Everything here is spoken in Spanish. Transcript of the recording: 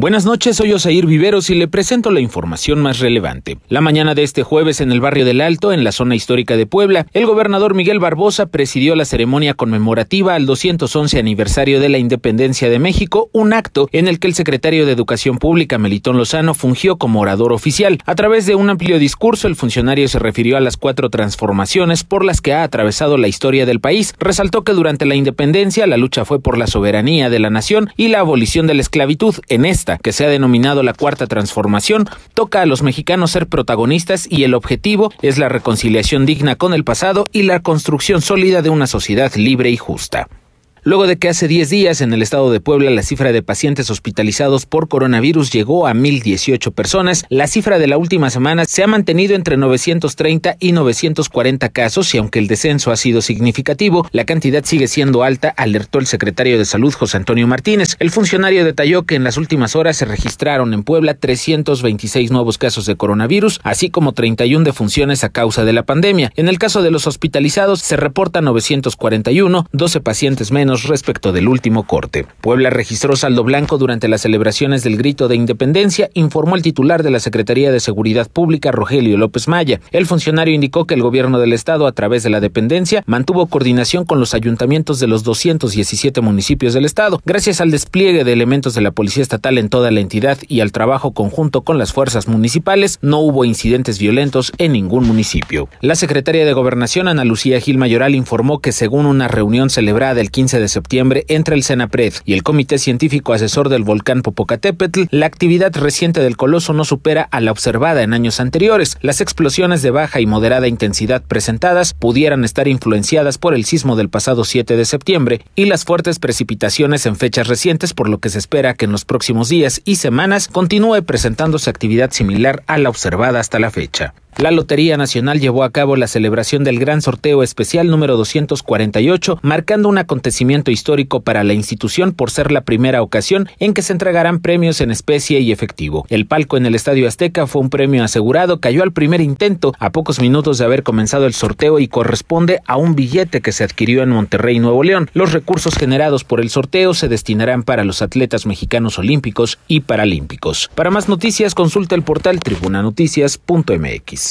Buenas noches, soy Osair Viveros y le presento la información más relevante. La mañana de este jueves en el barrio del Alto, en la zona histórica de Puebla, el gobernador Miguel Barbosa presidió la ceremonia conmemorativa al 211 aniversario de la independencia de México, un acto en el que el secretario de Educación Pública Melitón Lozano fungió como orador oficial. A través de un amplio discurso, el funcionario se refirió a las cuatro transformaciones por las que ha atravesado la historia del país. Resaltó que durante la independencia la lucha fue por la soberanía de la nación y la abolición de la esclavitud. En este que se ha denominado la Cuarta Transformación, toca a los mexicanos ser protagonistas y el objetivo es la reconciliación digna con el pasado y la construcción sólida de una sociedad libre y justa luego de que hace 10 días en el estado de Puebla la cifra de pacientes hospitalizados por coronavirus llegó a 1.018 personas, la cifra de la última semana se ha mantenido entre 930 y 940 casos y aunque el descenso ha sido significativo, la cantidad sigue siendo alta, alertó el secretario de Salud José Antonio Martínez. El funcionario detalló que en las últimas horas se registraron en Puebla 326 nuevos casos de coronavirus, así como 31 defunciones a causa de la pandemia. En el caso de los hospitalizados se reporta 941, 12 pacientes menos respecto del último corte. Puebla registró saldo blanco durante las celebraciones del grito de independencia, informó el titular de la Secretaría de Seguridad Pública, Rogelio López Maya. El funcionario indicó que el gobierno del Estado, a través de la dependencia, mantuvo coordinación con los ayuntamientos de los 217 municipios del Estado, gracias al despliegue de elementos de la Policía Estatal en toda la entidad y al trabajo conjunto con las fuerzas municipales, no hubo incidentes violentos en ningún municipio. La secretaria de Gobernación, Ana Lucía Gil Mayoral, informó que según una reunión celebrada el 15 de septiembre entre el Cenapred y el Comité Científico Asesor del Volcán Popocatépetl, la actividad reciente del coloso no supera a la observada en años anteriores. Las explosiones de baja y moderada intensidad presentadas pudieran estar influenciadas por el sismo del pasado 7 de septiembre y las fuertes precipitaciones en fechas recientes, por lo que se espera que en los próximos días y semanas continúe presentándose actividad similar a la observada hasta la fecha. La Lotería Nacional llevó a cabo la celebración del gran sorteo especial número 248, marcando un acontecimiento histórico para la institución por ser la primera ocasión en que se entregarán premios en especie y efectivo. El palco en el Estadio Azteca fue un premio asegurado, cayó al primer intento a pocos minutos de haber comenzado el sorteo y corresponde a un billete que se adquirió en Monterrey, Nuevo León. Los recursos generados por el sorteo se destinarán para los atletas mexicanos olímpicos y paralímpicos. Para más noticias consulta el portal tribunanoticias.mx.